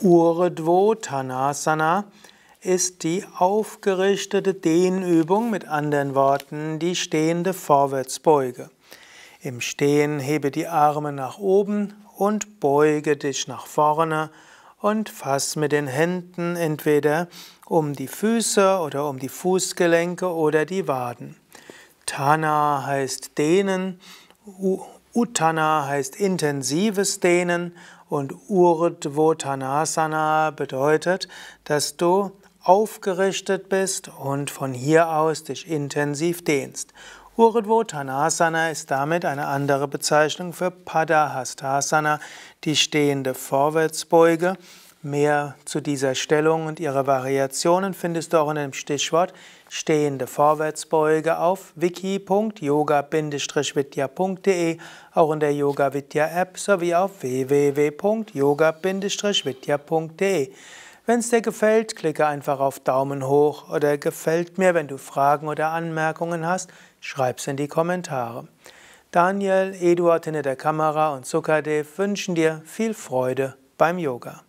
Urdhvotanasana ist die aufgerichtete Dehnübung, mit anderen Worten die stehende Vorwärtsbeuge. Im Stehen hebe die Arme nach oben und beuge dich nach vorne und fass mit den Händen entweder um die Füße oder um die Fußgelenke oder die Waden. Tana heißt dehnen, Uttana heißt intensives Dehnen und Urdhvotanasana bedeutet, dass du aufgerichtet bist und von hier aus dich intensiv dehnst. Urdhvotanasana ist damit eine andere Bezeichnung für Padahastasana, die stehende Vorwärtsbeuge Mehr zu dieser Stellung und ihrer Variationen findest du auch in dem Stichwort stehende Vorwärtsbeuge auf wiki.yoga-vidya.de, auch in der Yoga Vidya App sowie auf www.yoga-vidya.de. Wenn es dir gefällt, klicke einfach auf Daumen hoch oder gefällt mir, wenn du Fragen oder Anmerkungen hast, schreib's in die Kommentare. Daniel, Eduard hinter der Kamera und Sukadev wünschen dir viel Freude beim Yoga.